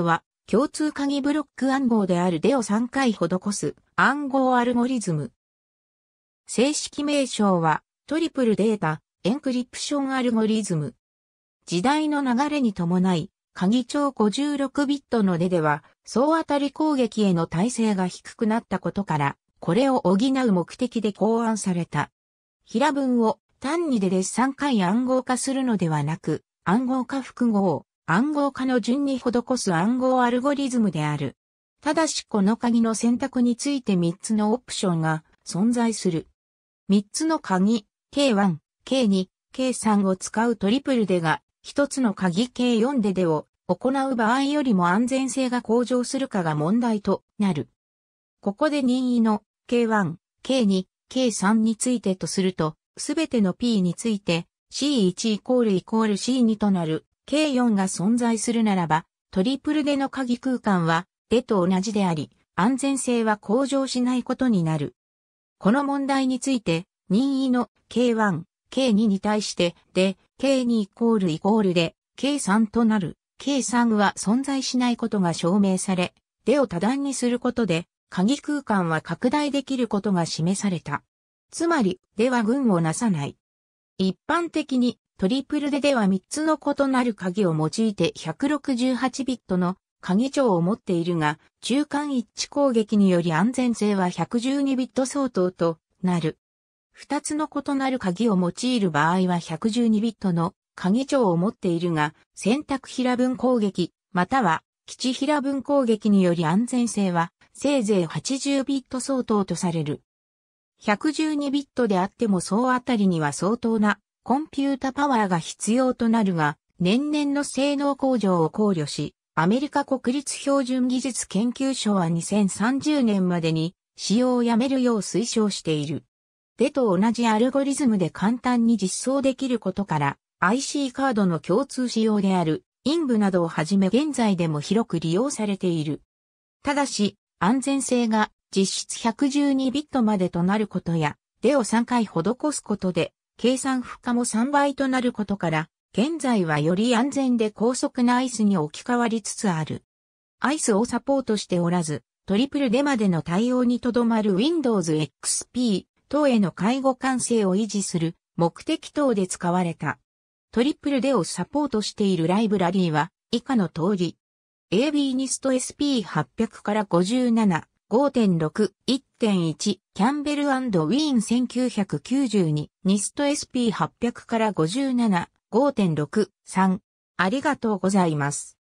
は、共通鍵ブロック暗号であるデを3回施す暗号アルゴリズム。正式名称は、トリプルデータ、エンクリプションアルゴリズム。時代の流れに伴い、鍵帳56ビットの出では、総当たり攻撃への耐性が低くなったことから、これを補う目的で考案された。平文を単にでで3回暗号化するのではなく、暗号化複合、暗号化の順に施す暗号アルゴリズムである。ただしこの鍵の選択について3つのオプションが存在する。3つの鍵、K1、K2、K3 を使うトリプルデが、1つの鍵 K4 ででを行う場合よりも安全性が向上するかが問題となる。ここで任意の K1、K2、K3 についてとすると、すべての P について C1 イコールイコール C2 となる K4 が存在するならば、トリプルでの鍵空間は、でと同じであり、安全性は向上しないことになる。この問題について、任意の K1、K2 に対して、で、K2 イコールイコールで、K3 となる、K3 は存在しないことが証明され、でを多段にすることで、鍵空間は拡大できることが示された。つまり、では群をなさない。一般的に、トリプルででは3つの異なる鍵を用いて168ビットの鍵帳を持っているが、中間一致攻撃により安全性は112ビット相当となる。2つの異なる鍵を用いる場合は112ビットの鍵帳を持っているが、選択平分攻撃、または基地平分攻撃により安全性はせいぜい80ビット相当とされる。112ビットであっても総あたりには相当なコンピュータパワーが必要となるが、年々の性能向上を考慮し、アメリカ国立標準技術研究所は2030年までに使用をやめるよう推奨している。でと同じアルゴリズムで簡単に実装できることから IC カードの共通仕様であるインブなどをはじめ現在でも広く利用されている。ただし、安全性が実質112ビットまでとなることや、でを3回施すことで計算負荷も3倍となることから、現在はより安全で高速なアイスに置き換わりつつある。アイスをサポートしておらず、トリプルデマでの対応にとどまる Windows XP 等への介護完成を維持する目的等で使われた。トリプルデをサポートしているライブラリーは以下の通り。AB ニスト SP800 から57、5.6、1.1、キャンベルウィーン1992、ニスト SP800 から57、5.6、3。ありがとうございます。